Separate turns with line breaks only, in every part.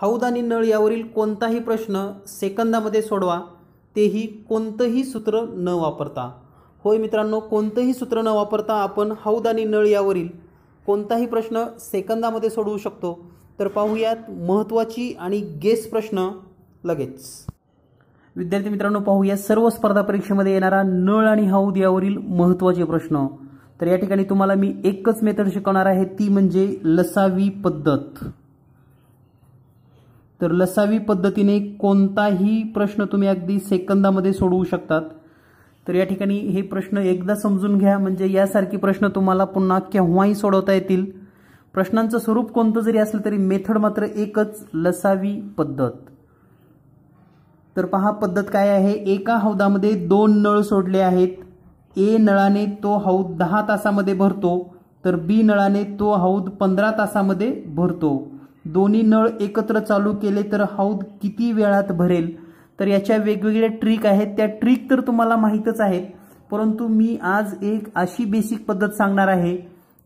हौद आणि नळ यावरील कोणताही प्रश्न सेकंदामध्ये सोडवा तेही कोणतंही सूत्र न वापरता होय मित्रांनो कोणतंही सूत्र न वापरता आपण हौद आणि नळ यावरील कोणताही प्रश्न सेकंदामध्ये सोडवू शकतो तर पाहूयात महत्त्वाची आणि गेस प्रश्न लगेच विद्यार्थी मित्रांनो पाहूया सर्व स्पर्धा परीक्षेमध्ये येणारा नळ आणि हौद यावरील महत्त्वाचे प्रश्न तर या ठिकाणी तुम्हाला मी एकच मेथड शिकवणार आहे ती म्हणजे लसावी पद्धत तर लसावी पद्धतीने कोणताही प्रश्न तुम्ही अगदी सेकंदामध्ये सोडवू शकतात तर या ठिकाणी हे प्रश्न एकदा समजून घ्या म्हणजे यासारखे प्रश्न तुम्हाला पुन्हा केव्हाही सोडवता येतील प्रश्नांचं स्वरूप कोणतं जरी असलं तरी मेथड मात्र एकच लसावी पद्धत तर पहा पद्धत काय आहे एका हौदामध्ये दोन नळ सोडले आहेत ए नळाने तो हौद दहा तासामध्ये भरतो तर बी नळाने तो हौद पंधरा तासामध्ये भरतो दोन्ही नळ एकत्र चालू केले तर हौद किती वेळात भरेल तर याच्या वेगवेगळ्या ट्रिक आहेत त्या ट्रिक तर तुम्हाला माहीतच आहेत परंतु मी आज एक अशी बेसिक पद्धत सांगणार आहे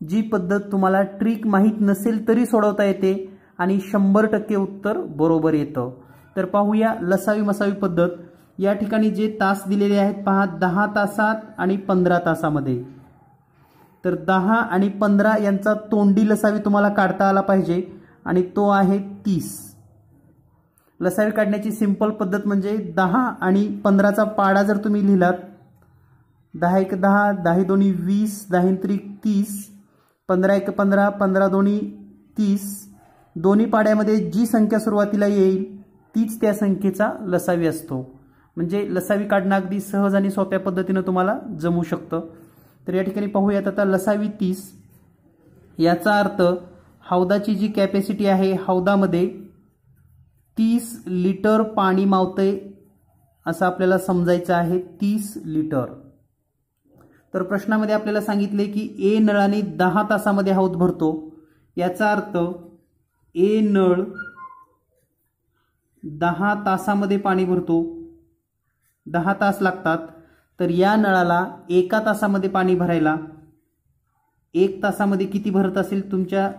जी पद्धत तुम्हाला ट्रिक माहीत नसेल तरी सोडवता येते आणि शंभर टक्के उत्तर बरोबर येतं तर पाहूया लसावी मसावी पद्धत या ठिकाणी जे तास दिलेले आहेत पहा दहा तासात आणि पंधरा तासामध्ये तर दहा आणि पंधरा यांचा तोंडी लसावी तुम्हाला काढता आला पाहिजे आणि तो आहे तीस लसावी काढण्याची सिंपल पद्धत म्हणजे दहा आणि पंधराचा पाडा जर तुम्ही लिहिलात दहा एक दहा दहा दोन्ही वीस दहा त्रिक तीस पंधरा एक पंधरा पंधरा दोन्ही तीस दोन्ही पाड्यामध्ये जी संख्या सुरुवातीला येईल तीच त्या संख्येचा लसावी असतो म्हणजे लसावी काढणं अगदी सहज आणि सोप्या पद्धतीनं तुम्हाला जमू शकतं तर या ठिकाणी पाहूयात आता लसावी तीस याचा अर्थ हौदाची जी कॅपॅसिटी आहे हौदामध्ये तीस लिटर पाणी मावतंय असं आपल्याला समजायचं आहे तीस लिटर तर प्रश्नामध्ये आपल्याला सांगितले की ए नळाने दहा तासामध्ये हौद भरतो याचा अर्थ ए नळ दहा तासामध्ये पाणी भरतो दहा तास लागतात तर या नळाला एका तासामध्ये पाणी भरायला एक तासामध्ये किती भरत असेल तुमच्या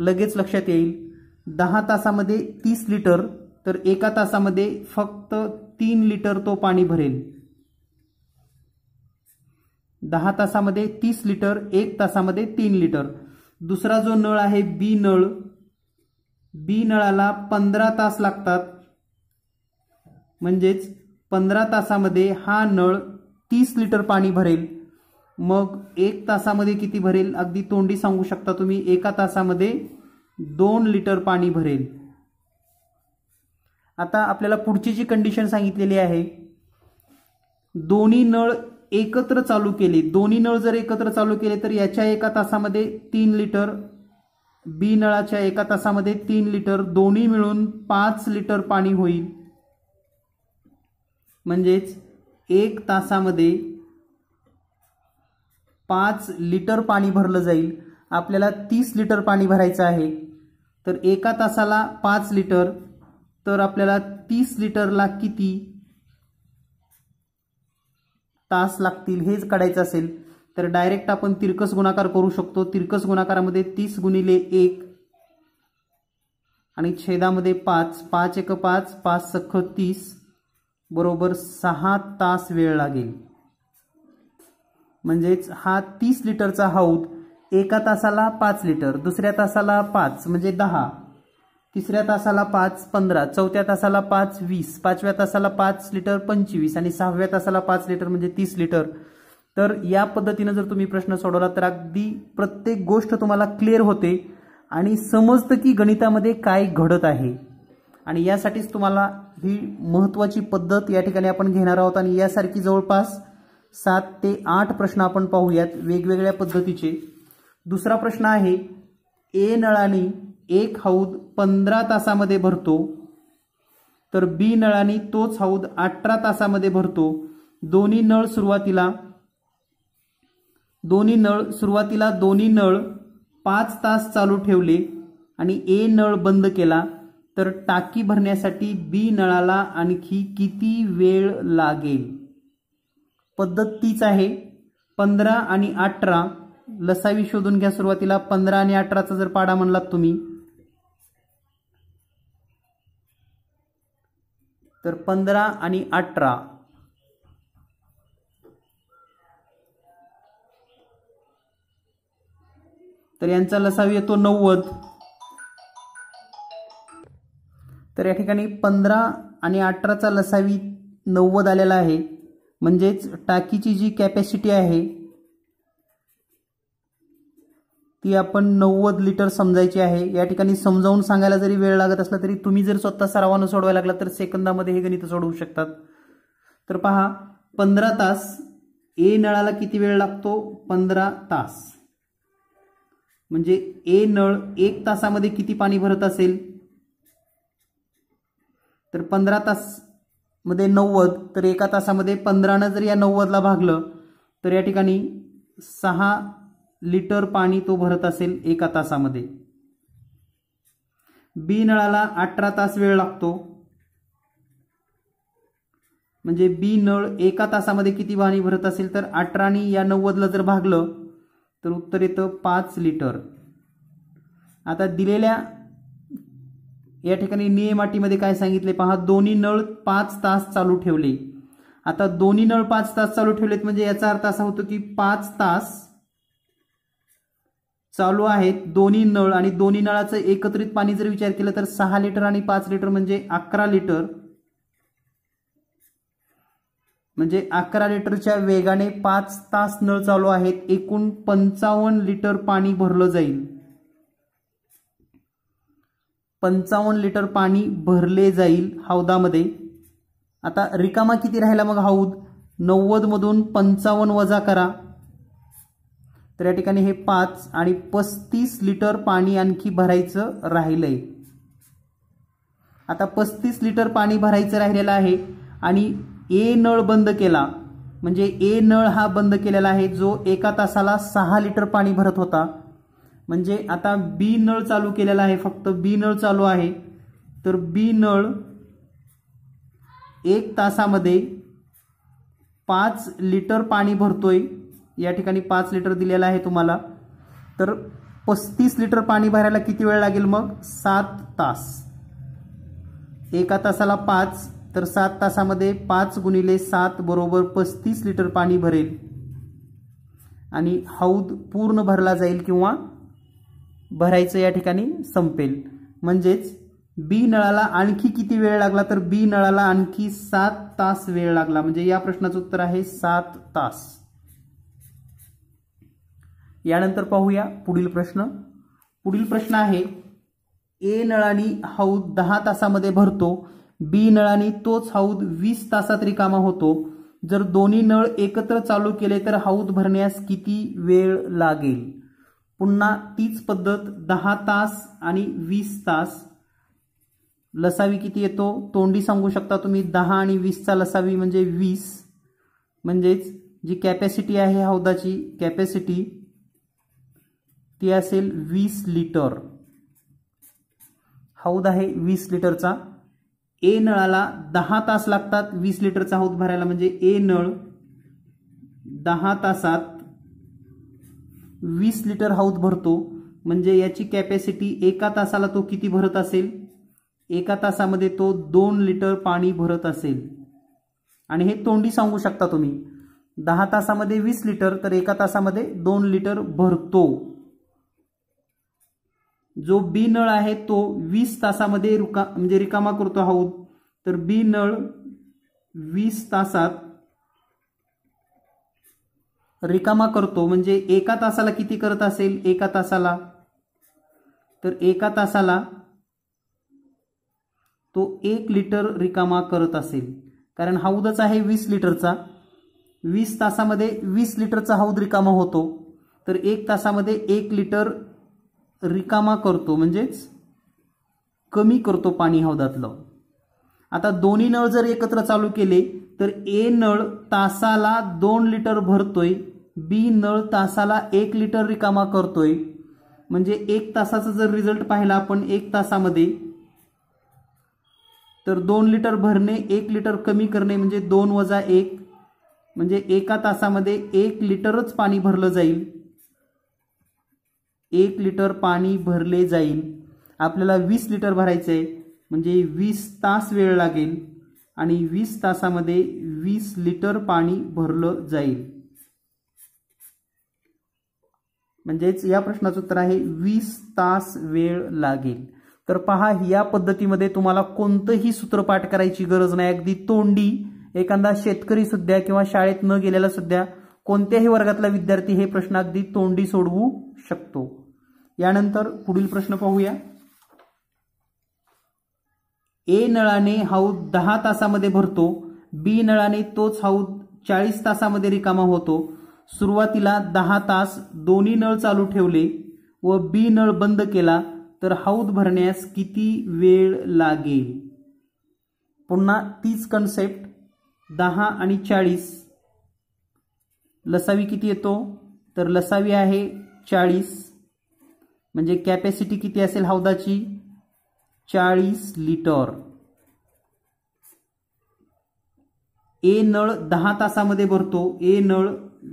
लगेच लक्षात येईल दहा तासामध्ये तीस लिटर तर एका तासामध्ये फक्त तीन लिटर तो पाणी भरेल दहा तासामध्ये तीस लिटर एक तासामध्ये तीन लिटर दुसरा जो नळ आहे बी नळ बी नळाला पंधरा तास लागतात म्हणजेच पंधरा तासामध्ये हा नळ तीस लिटर पाणी भरेल मग एक तासामध्ये किती भरेल अगदी तोंडी सांगू शकता तुम्ही एका तासामध्ये दोन लिटर पाणी भरेल आता आपल्याला पुढची जी कंडिशन सांगितलेली आहे दोन्ही नळ एकत्र चालू केले दोन्ही नळ जर एकत्र चालू केले तर याच्या एका तासामध्ये तीन लिटर बी नळाच्या एका तासामध्ये तीन लिटर दोन्ही मिळून पाच लिटर पाणी होईल म्हणजेच एक तासामध्ये पाच लिटर पाणी भरलं जाईल आपल्याला तीस लिटर पाणी भरायचं आहे तर एका तासाला पाच लिटर तर आपल्याला तीस लिटरला किती तास लागतील हेच काढायचं असेल तर डायरेक्ट आपण तिरकस गुणाकार करू शकतो तिरकस गुणाकारामध्ये तीस गुणिले एक आणि छेदामध्ये पाच पाच एक पाच पाच सख्ख तीस बरोबर सहा तास वेळ लागेल म्हणजेच हा तीस लिटरचा हौद एका तासाला पाच लिटर दुसऱ्या तासाला पाच म्हणजे दहा तिसऱ्या तासाला पाच पंधरा चौथ्या तासाला पाच वीस पाचव्या तासाला पाच लिटर पंचवीस आणि सहाव्या तासाला पाच लिटर म्हणजे तीस लिटर तर या पद्धतीनं जर तुम्ही प्रश्न सोडवला तर अगदी प्रत्येक गोष्ट तुम्हाला क्लिअर होते आणि समजतं की गणितामध्ये काय घडत आहे आणि यासाठीच तुम्हाला ही महत्त्वाची पद्धत या ठिकाणी आपण घेणार आहोत आणि यासारखी जवळपास सात ते आठ प्रश्न आपण पाहूयात वेगवेगळ्या पद्धतीचे दुसरा प्रश्न आहे ए नळाने एक हौद पंधरा तासामध्ये भरतो तर बी नळाने तोच हौद अठरा तासामध्ये भरतो दोन्ही नळ सुरुवातीला दोन्ही नळ सुरुवातीला दोन्ही नळ पाच तास चालू ठेवले आणि ए नळ बंद केला तर टाकी भरण्यासाठी बी नळाला आणखी किती वेळ लागेल पद्धत तीच आहे पंधरा आणि अठरा लसावी शोधून घ्या सुरुवातीला पंधरा आणि अठराचा जर पाडा म्हणलात तुम्ही तर पंधरा आणि अठरा तर यांचा लसावी येतो नव्वद तर या ठिकाणी पंधरा आणि अठराचा लसावी नव्वद आलेला आहे म्हणजेच टाकीची जी कॅपॅसिटी आहे ती आपण नव्वद लिटर समजायची आहे या ठिकाणी समजावून सांगायला जरी वेळ लागत असला तरी तुम्ही जर स्वतः सरावानं सोडवायला लागला तर सेकंदामध्ये हे गणित सोडवू शकतात तर पहा पंधरा तास ए नळाला किती वेळ लागतो पंधरा तास म्हणजे ए नळ एक तासामध्ये किती पाणी भरत असेल तर पंधरा तास मध्ये नव्वद तर एका तासामध्ये पंधरानं जर या नव्वदला भागलं तर या ठिकाणी सहा लिटर पाणी तो भरत असेल एका तासामध्ये बी नळाला अठरा तास वेळ लागतो म्हणजे बी नळ एका तासामध्ये किती पाणी भरत असेल तर अठराने या नव्वदला जर भागलं तर उत्तर येतं पाच लिटर आता दिलेल्या या ठिकाणी नियम अटीमध्ये काय सांगितले पहा दोन्ही नळ पाच तास चालू ठेवले आता दोन्ही नळ पाच तास चालू ठेवलेत म्हणजे याचा अर्थ असा होतो की पाच तास चालू आहेत दोन्ही नळ आणि दोन्ही नळाचं एकत्रित पाणी जर विचार केलं तर सहा लिटर आणि पाच लिटर म्हणजे अकरा लिटर म्हणजे अकरा लिटरच्या वेगाने पाच तास नळ चालू आहेत एकूण पंचावन्न लिटर पाणी भरलं जाईल पंचावन्न लिटर पाणी भरले जाईल हौदामध्ये आता रिकामा किती राहिला मग हौद नव्वदमधून पंचावन्न वजा करा तर या ठिकाणी हे पाच आणि पस्तीस लिटर पाणी आणखी भरायचं राहिलं आता पस्तीस लिटर पाणी भरायचं राहिलेलं आहे आणि ए नळ बंद केला म्हणजे ए नळ हा बंद केलेला आहे जो एका तासाला सहा लिटर पाणी भरत होता म्हणजे आता बी नळ चालू केलेला आहे फक्त बी नळ चालू आहे तर बी नळ एक तासामध्ये पाच लिटर पाणी भरतोय या ठिकाणी पाच लिटर दिलेला आहे तुम्हाला तर पस्तीस लिटर पाणी भरायला किती वेळ लागेल मग सात तास एका तासाला पाच तर सात तासामध्ये पाच गुणिले सात बरोबर पस्तीस लिटर पाणी भरेल आणि हौद पूर्ण भरला जाईल किंवा भरायचं या ठिकाणी संपेल म्हणजेच बी नळाला आणखी किती वेळ लागला तर बी नळाला आणखी सात तास वेळ लागला म्हणजे या प्रश्नाचं उत्तर आहे सात तास यानंतर पाहूया पुढील प्रश्न पुढील प्रश्न आहे ए नळानी हौद दहा तासामध्ये भरतो बी नळानी तोच हौद वीस तासात रिकामा होतो जर दोन्ही नळ एकत्र चालू केले तर हौद भरण्यास किती वेळ लागेल पुन्हा तीच पद्धत दहा तास आणि वीस तास लसावी किती येतो तोंडी सांगू शकता तुम्ही दहा आणि वीसचा लसावी म्हणजे वीस म्हणजेच जी कॅपॅसिटी आहे हौदाची कॅपॅसिटी ती असेल वीस लिटर हौद आहे वीस लिटरचा ए नळाला दहा तास लागतात वीस लिटरचा हौद भरायला म्हणजे ए नळ दहा तासात वीस लिटर हौद भरतो म्हणजे याची कॅपॅसिटी एका तासाला तो किती भरत असेल एका तासामध्ये तो दोन लिटर पाणी भरत असेल आणि हे तोंडी सांगू शकता तुम्ही दहा तासामध्ये वीस लिटर तर एका तासामध्ये दोन लिटर भरतो जो बी नळ आहे तो वीस तासामध्ये रुका म्हणजे रिकामा करतो हौद तर बी नळ वीस तासात रिकामा करतो म्हणजे एका तासाला किती करत असेल एका तासाला तर एका तासाला तो एक लिटर रिकामा करत असेल कारण हौदच आहे वीस लिटरचा वीस तासामध्ये वीस लिटरचा हौद रिकामा होतो तर एक तासामध्ये एक लिटर रिकामा करतो म्हणजेच कमी करतो पाणी हौदातलं आता दोन्ही नळ जर एकत्र चालू केले तर ए नळ तासाला दोन लिटर भरतोय बी नळ तासाला एक लिटर रिकामा करतोय म्हणजे एक तासाचा जर रिझल्ट पाहिला आपण एक तासामध्ये तर दोन लिटर भरणे एक लिटर कमी करणे म्हणजे दोन वजा एक म्हणजे एका तासामध्ये एक लिटरच पाणी भरलं जाईल एक लिटर पाणी भरले जाईल आपल्याला वीस लिटर भरायचं आहे म्हणजे वीस तास वेळ लागेल आणि वीस तासामध्ये वीस लिटर पाणी भरलं जाईल म्हणजेच या प्रश्नाचं उत्तर आहे वीस तास वेळ लागेल तर पहा या पद्धतीमध्ये तुम्हाला कोणतंही सूत्रपाठ करायची गरज नाही अगदी तोंडी एखादा शेतकरी सुद्धा किंवा शाळेत न गेलेला सुद्धा कोणत्याही वर्गातला विद्यार्थी हे प्रश्न अगदी तोंडी सोडवू शकतो यानंतर पुढील प्रश्न पाहूया ए नळाने हाऊ दहा तासामध्ये भरतो बी नळाने तोच हाऊ चाळीस तासामध्ये रिकामा होतो सुरुवातीला दहा तास दोन्ही नळ चालू ठेवले व बी नळ बंद केला तर हौद भरण्यास किती वेळ लागेल पुन्हा तीच कन्सेप्ट दहा आणि चाळीस लसावी किती येतो तर लसावी आहे चाळीस म्हणजे कॅपॅसिटी किती असेल हौदाची चाळीस लिटर ए नळ दहा तासामध्ये भरतो ए नळ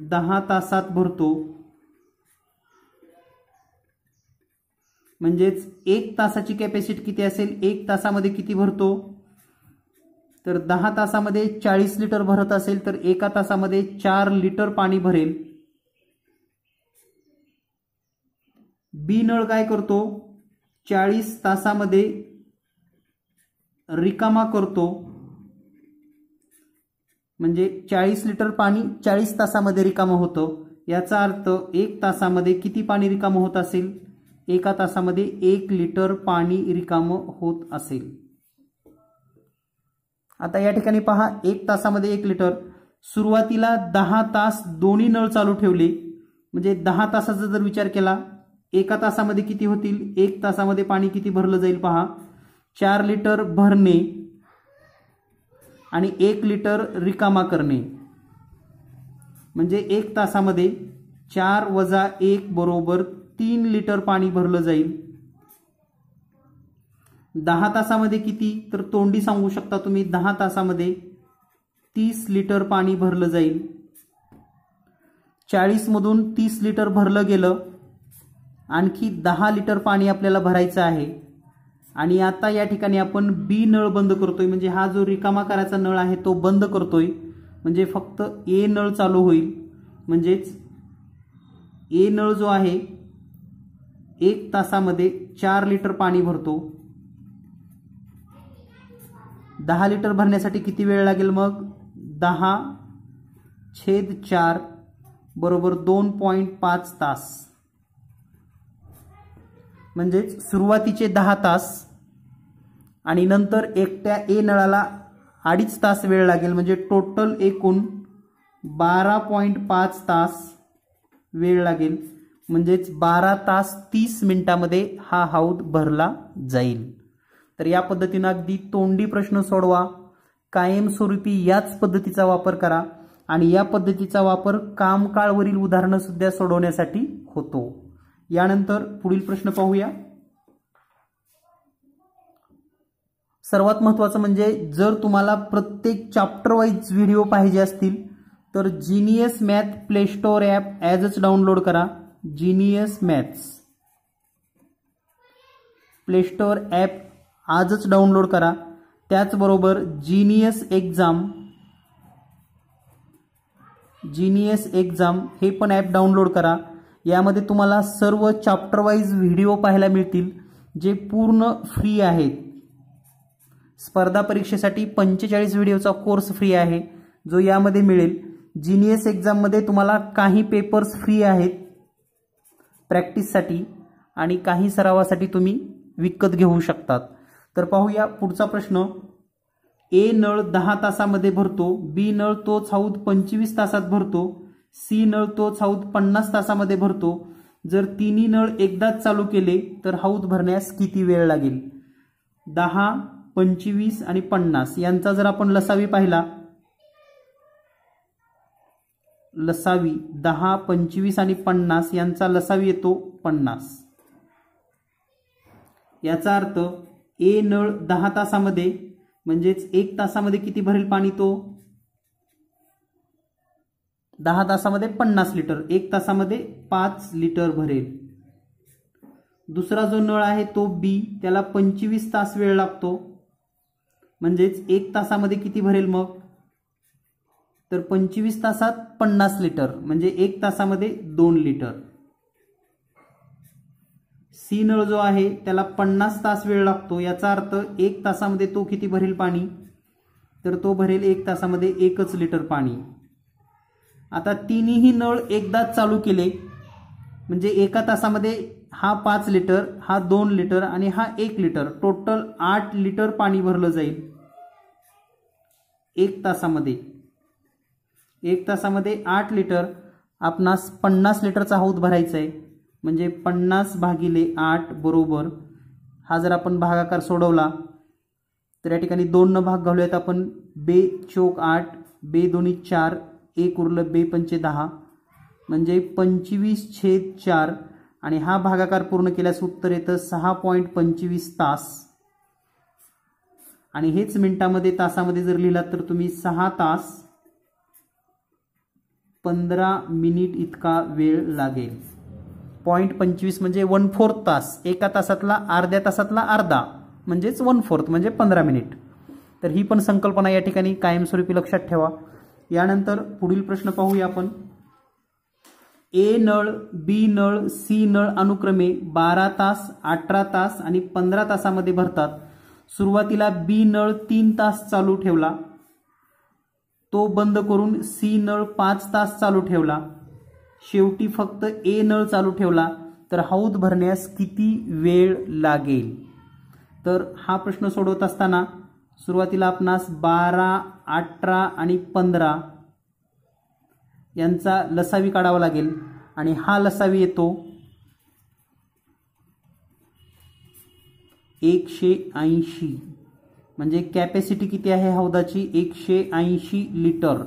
दहा तासात भरतो म्हणजेच एक तासाची कॅपॅसिटी किती असेल एक तासामध्ये किती भरतो तर दहा तासामध्ये चाळीस लिटर भरत असेल तर एका तासामध्ये चार लिटर पाणी भरेल बी नळ काय करतो चाळीस तासामध्ये रिकामा करतो म्हणजे चाळीस लिटर पाणी चाळीस तासामध्ये रिकामं होतं याचा अर्थ एक तासामध्ये किती पाणी रिकामं होत असेल एका तासामध्ये एक लिटर पाणी रिकामं होत असेल आता या ठिकाणी पहा एक तासामध्ये एक लिटर सुरुवातीला दहा तास दोन्ही नळ चालू ठेवले म्हणजे दहा तासाचा जर विचार केला एका तासामध्ये किती होतील एक तासामध्ये पाणी किती भरलं जाईल पहा चार लिटर भरणे आणि एक लिटर रिकामा करणे म्हणजे एक तासामध्ये चार वजा एक बरोबर तीन लिटर पाणी भरलं जाईल दहा तासामध्ये किती तर तोंडी सांगू शकता तुम्ही दहा तासामध्ये तीस लिटर पाणी भरलं जाईल चाळीसमधून तीस लिटर भरलं गेलं आणखी दहा लिटर पाणी आपल्याला भरायचं आहे आणि आता या ठिकाणी आपण बी नळ बंद करतोय म्हणजे हा जो रिकामा करायचा नळ आहे तो बंद करतोय म्हणजे फक्त ए नळ चालू होईल म्हणजेच ए नळ जो आहे एक तासामध्ये चार लिटर पाणी भरतो दहा लिटर भरण्यासाठी किती वेळ लागेल मग दहा छेद चार बरोबर दोन पॉईंट पाच तास म्हणजेच सुरुवातीचे दहा तास आणि नंतर एकट्या ए नळाला अडीच तास वेळ लागेल म्हणजे टोटल एकूण बारा पॉईंट पाच तास वेळ लागेल म्हणजेच बारा तास तीस मिनिटामध्ये हा हौद भरला जाईल तर या पद्धतीनं अगदी तोंडी प्रश्न सोडवा कायमस्वरूपी याच पद्धतीचा वापर करा आणि या पद्धतीचा वापर कामकाळवरील सुद्धा सोडवण्यासाठी होतो यानंतर पुढील प्रश्न पाहूया सर्वात महत्त्वाचं म्हणजे जर तुम्हाला प्रत्येक चॅप्टर व्हिडिओ पाहिजे असतील तर genius math play store app ॲजच डाउनलोड करा genius maths play store app आजच डाउनलोड करा त्याचबरोबर जिनियस एक्झाम जिनियस एक्झाम हे पण ॲप डाउनलोड करा यामध्ये तुम्हाला सर्व चॅप्टरवाईज व्हिडिओ पाहायला मिळतील जे पूर्ण फ्री आहेत स्पर्धा परीक्षेसाठी पंचेचाळीस व्हिडिओचा कोर्स फ्री आहे जो यामध्ये मिळेल जिनियस एक्झाममध्ये तुम्हाला काही पेपर्स फ्री आहेत प्रॅक्टिससाठी आणि काही सरावासाठी तुम्ही विकत घेऊ शकतात तर पाहूया पुढचा प्रश्न ए नळ दहा तासामध्ये भरतो बी नळ तोच हौद पंचवीस तासात भरतो सी नळ तोच हौद पन्नास तासामध्ये भरतो जर तिन्ही नळ एकदाच चालू केले तर हौद भरण्यास किती वेळ लागेल दहा पंचवीस आणि पन्नास यांचा जर आपण लसावी पाहिला लसावी दहा पंचवीस आणि पन्नास यांचा लसावी येतो पन्नास याचा अर्थ ए नळ दहा तासामध्ये म्हणजेच एक तासामध्ये किती भरेल पाणी तो दहा तासामध्ये पन्नास लिटर एक तासामध्ये पाच लिटर भरेल दुसरा जो नळ आहे तो बी त्याला पंचवीस तास वेळ लागतो म्हणजेच एक तासामध्ये किती भरेल मग तर पंचवीस तासात पन्नास लिटर म्हणजे एक तासामध्ये दोन लिटर सी नळ जो आहे त्याला पन्नास तास वेळ लागतो याचा अर्थ एक तासामध्ये तो किती भरेल पाणी तर तो भरेल एक तासामध्ये एकच लिटर पाणी आता तिन्ही नळ एकदाच चालू केले म्हणजे एका तासामध्ये हा पाच लिटर हा दोन लिटर आणि हा एक लिटर टोटल आठ लिटर पाणी भरलं जाईल एक तासामध्ये एक तासामध्ये आठ लिटर आपणास पन्नास लिटरचा हौद भरायचा आहे म्हणजे पन्नास भागिले आठ बरोबर हा जर आपण भागाकार सोडवला तर या ठिकाणी दोन न भाग घालूयात आपण बे चोक आठ बे दोन्ही चार एक उरलं बे पंचे दहा म्हणजे पंचवीस छेद चार आणि हा भागाकार पूर्ण केल्यास उत्तर येतं सहा पॉईंट पंचवीस तास आणि हेच मिनिटामध्ये तासामध्ये जर लिहिलात तर तुम्ही सहा तास पंधरा मिनिट इतका वेळ लागेल पॉईंट पंचवीस म्हणजे वन फोर्थ तास एका तासातला अर्ध्या तासातला अर्धा म्हणजेच वन फोर्थ म्हणजे पंधरा मिनिट तर ही पण संकल्पना या ठिकाणी कायमस्वरूपी लक्षात ठेवा यानंतर पुढील प्रश्न पाहूया आपण ए नळ बी नळ सी नळ अनुक्रमे बारा तास अठरा तास आणि पंधरा तासामध्ये भरतात सुरुवातीला बी नळ तीन तास चालू ठेवला तो बंद करून सी नळ पाच तास चालू ठेवला शेवटी फक्त ए नळ चालू ठेवला तर हौद भरण्यास किती वेळ लागेल तर हा प्रश्न सोडवत असताना सुरुवातीला आपणास बारा अठरा आणि पंधरा यांचा लसावी काढावा लागेल आणि हा लसावी येतो एकशे ऐंशी म्हणजे कॅपॅसिटी किती आहे हौदाची एकशे ऐंशी लिटर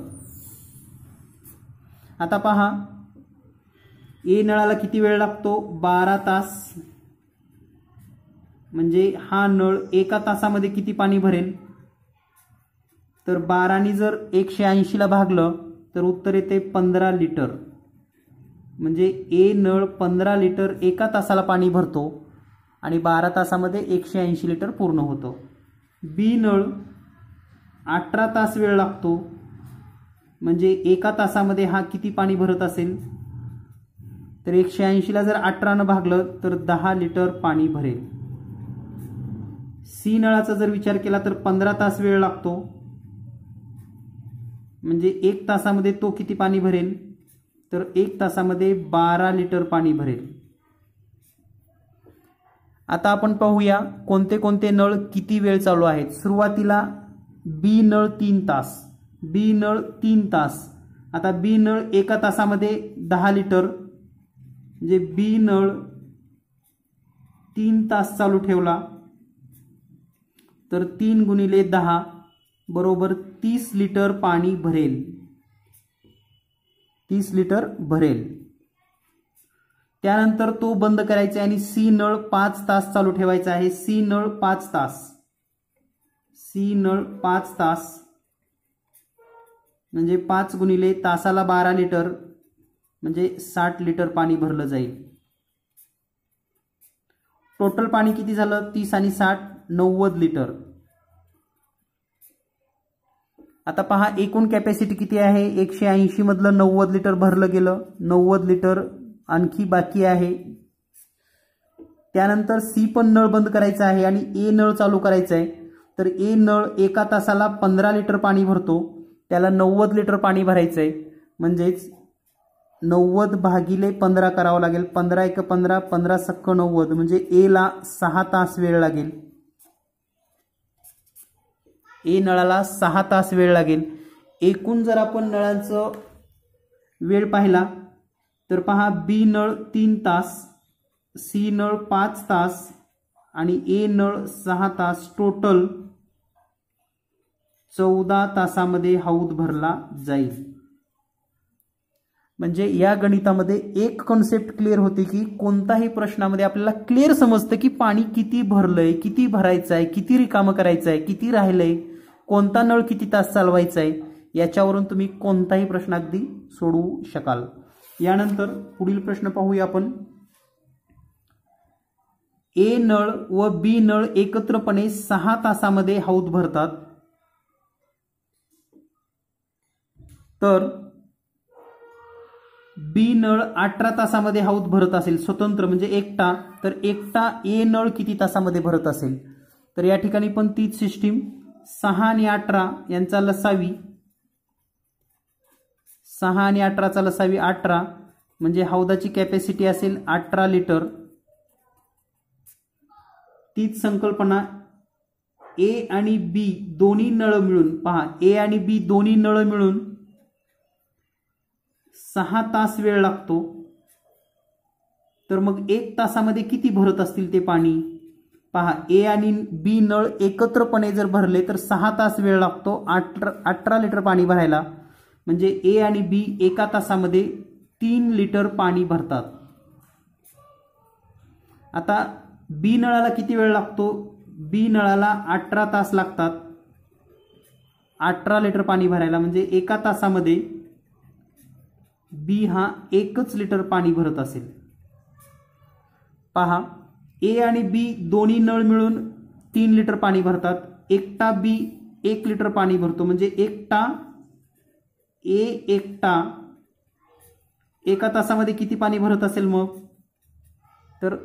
आता पहा ए नळाला किती वेळ लागतो बारा तास म्हणजे हा नळ एका तासामध्ये किती पाणी भरेल तर बाराने जर एकशे ऐंशीला भागलं तर उत्तर येते पंधरा लिटर म्हणजे ए नळ पंधरा लिटर एका तासाला पाणी भरतो आणि बारा तासामध्ये एकशे ऐंशी लिटर पूर्ण होतो बी नळ अठरा तास वेळ लागतो म्हणजे एका तासामध्ये हा किती पाणी भरत असेल तर एकशे ऐंशीला जर अठरानं भागलं तर दहा लिटर पाणी भरेल सी नळाचा जर विचार केला तर पंधरा तास वेळ लागतो म्हणजे एक तासामध्ये तो किती पाणी भरेल तर एक तासामध्ये बारा लिटर पाणी भरेल आता आपण पाहूया कोणते कोणते नळ किती वेळ चालू आहेत सुरुवातीला बी नळ तीन तास बी नळ तीन तास आता बी नळ एका तासामध्ये दहा लिटर म्हणजे बी नळ तीन तास चालू ठेवला तर तीन गुणिले दहा बरोबर तीस लिटर पाणी भरेल तीस लिटर भरेल त्यानंतर तो बंद करायचा आणि सी नळ पाच तास चालू ठेवायचा आहे सी नळ पाच तास सी नळ पाच तास म्हणजे पाच गुणिले तासाला बारा लिटर म्हणजे साठ लिटर पाणी भरलं जाईल टोटल पाणी किती झालं तीस आणि साठ नव्वद लिटर आता पहा एकूण कॅपॅसिटी किती आहे एकशे ऐंशी मधलं नव्वद लिटर भरलं गेलं नव्वद लिटर आणखी बाकी आहे त्यानंतर सी पण नळ बंद करायचा आहे आणि ए नळ चालू करायचा आहे तर ए नळ एका तासाला पंधरा लिटर पाणी भरतो त्याला नव्वद लिटर पाणी भरायचं आहे म्हणजेच नव्वद भागिले पंधरा करावं लागेल पंधरा एक पंधरा पंधरा सक्क नव्वद म्हणजे एला सहा तास वेळ लागेल ए नळाला सहा तास वेळ लागेल एकूण जर आपण नळांचं वेळ पाहिला तर पहा बी नळ तीन तास सी नळ पाच तास आणि ए नळ सहा तास टोटल चौदा तासामध्ये हौद भरला जाईल म्हणजे या गणितामध्ये एक कॉन्सेप्ट क्लिअर होते की कोणताही प्रश्नामध्ये आपल्याला क्लिअर समजतं की पाणी किती भरलंय किती भरायचं आहे किती रिकामं करायचं आहे किती राहिलंय कोणता नळ किती तास चालवायचा आहे याच्यावरून तुम्ही कोणताही प्रश्न अगदी सोडवू शकाल यानंतर पुढील प्रश्न पाहूया आपण ए नळ व बी नळ एकत्रपणे सहा तासामध्ये हौद भरतात तर बी नळ अठरा तासामध्ये हौद भरत असेल स्वतंत्र म्हणजे एकटा तर एकटा ए नळ किती तासामध्ये भरत असेल तर या ठिकाणी पण तीच सिस्टीम सहा आणि अठरा यांचा लसावी सहा आणि अठराचा लसावी अठरा म्हणजे हौदाची कॅपॅसिटी असेल अठरा लिटर तीच संकल्पना ए आणि बी दोन्ही नळ मिळून पहा ए आणि बी दोन्ही नळ मिळून सहा तास वेळ लागतो तर मग एक तासामध्ये किती भरत असतील ते पाणी पहा ए आणि बी नळ एकत्रपणे जर भरले तर सहा तास वेळ लागतो अठरा अठरा लिटर पाणी भरायला म्हणजे ए आणि बी एका तासामध्ये तीन लिटर पाणी भरतात आता बी नळाला किती वेळ लागतो बी नळाला अठरा तास लागतात अठरा लिटर पाणी भरायला म्हणजे एका तासामध्ये बी हा एकच लिटर पाणी भरत असेल पहा ए आणि बी दोन्ही नळ मिळून तीन लिटर पाणी भरतात एकटा बी एक लिटर पाणी भरतो म्हणजे एकटा ए एकटा एका तासामध्ये किती पाणी भरत असेल मग तर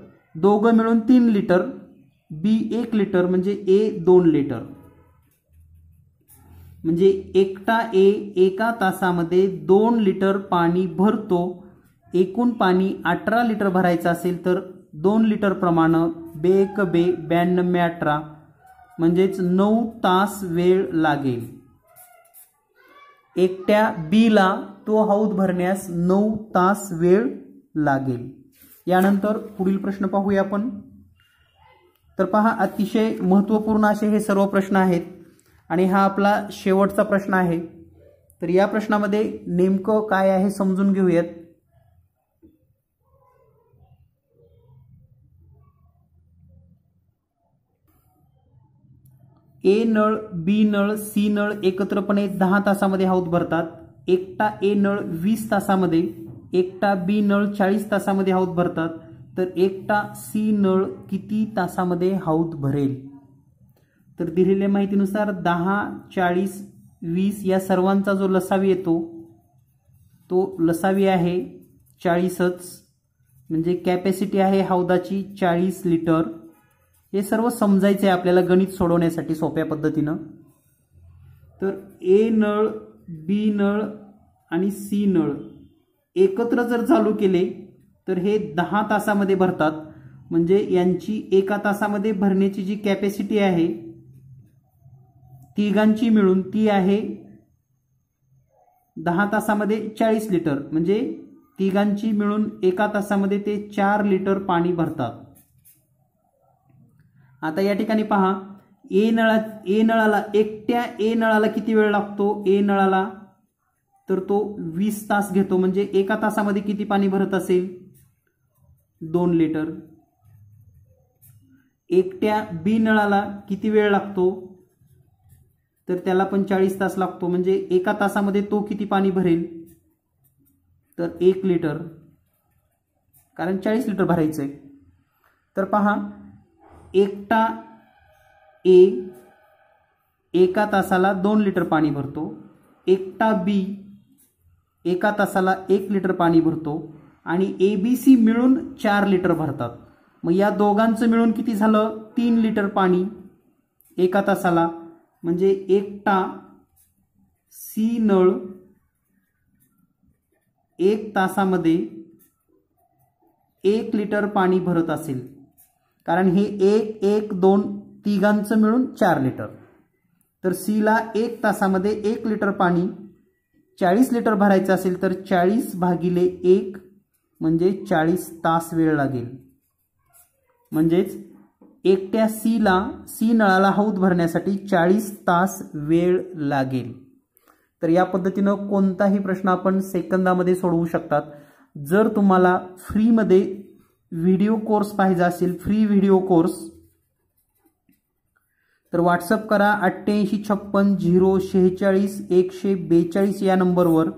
दोघं मिळून तीन लिटर बी एक लिटर म्हणजे ए दोन लिटर म्हणजे एकटा ए एका तासामध्ये दोन लिटर पाणी भरतो एकूण पाणी अठरा लिटर भरायचं असेल तर दोन लिटर प्रमाण बेक बे ब्याण्णव अठरा म्हणजेच नऊ तास वेळ लागेल एकट्या बीला तो हौद भरण्यास नऊ तास वेळ लागेल यानंतर पुढील प्रश्न पाहूया आपण तर पहा अतिशय महत्त्वपूर्ण असे हे सर्व प्रश्न आहेत आणि हा आपला शेवटचा प्रश्न आहे तर या प्रश्नामध्ये नेमकं काय आहे समजून घेऊयात ए नळ बी नळ सी नळ एकत्रपणे दहा तासामध्ये हौद भरतात एकटा ए नळ वीस तासामध्ये एकटा बी नळ चाळीस तासामध्ये हौद भरतात तर एकटा सी नळ किती तासामध्ये हौद भरेल तर दिलेल्या माहितीनुसार दहा चाळीस वीस या सर्वांचा जो लसावी येतो तो लसावी आहे चाळीसच म्हणजे कॅपॅसिटी आहे हौदाची चाळीस लिटर हे सर्व समजायचं आहे आपल्याला गणित सोडवण्यासाठी सोप्या पद्धतीनं तर ए नळ बी नळ आणि सी नळ एकत्र जर चालू केले तर हे दहा तासामध्ये भरतात म्हणजे यांची एका तासामध्ये भरण्याची जी कॅपॅसिटी आहे तिघांची मिळून ती आहे दहा तासामध्ये चाळीस लिटर म्हणजे तिघांची मिळून एका तासामध्ये ते चार लिटर पाणी भरतात आता या ठिकाणी पहा ए नळा ए नळाला एकट्या ए नळाला किती वेळ लागतो ए नळाला तर तो वीस तास घेतो म्हणजे एका तासामध्ये किती पाणी भरत असेल दोन लिटर एकट्या बी नळाला किती वेळ लागतो तर त्याला पण चाळीस तास लागतो म्हणजे एका तासामध्ये तो किती पाणी भरेल तर एक लिटर कारण चाळीस लिटर भरायचं आहे तर पहा एकटा ए एका तासाला दोन लिटर पाणी भरतो एकटा बी एका तासाला एक लिटर पाणी भरतो आणि ए बी सी मिळून चार लिटर भरतात मग या दोघांचं मिळून किती झालं तीन लिटर पाणी एका तासाला म्हणजे एकटा सी नळ एक तासामध्ये एक लिटर पाणी भरत असेल कारण हे एक एक दोन तिघांचं मिळून चार लिटर तर सीला एक तासामध्ये एक लिटर पाणी चाळीस लिटर भरायचं असेल तर चाळीस भागिले एक म्हणजे चाळीस तास वेळ लागेल म्हणजेच एकट्या सीला सी नळाला हौद भरण्यासाठी चाळीस तास वेळ लागेल तर या पद्धतीनं कोणताही प्रश्न आपण सेकंदामध्ये सोडवू शकतात जर तुम्हाला फ्रीमध्ये व्हिडिओ कोर्स पाहिजे असेल फ्री व्हिडिओ कोर्स तर व्हॉट्सअप करा अठ्ठ्याऐंशी छप्पन झिरो शेहेचाळीस एकशे बेचाळीस या नंबरवर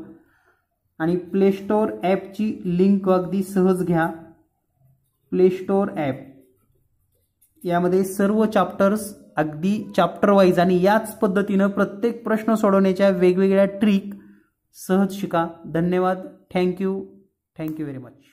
आणि प्ले स्टोअर ॲपची लिंक अगदी सहज घ्या प्ले स्टोअर ॲप यामध्ये सर्व चॅप्टर्स अगदी चैप्टर वाईज आणि याच पद्धतीनं प्रत्येक प्रश्न सोडवण्याच्या वेगवेगळ्या ट्रिक सहज शिका धन्यवाद थँक्यू थँक्यू व्हेरी मच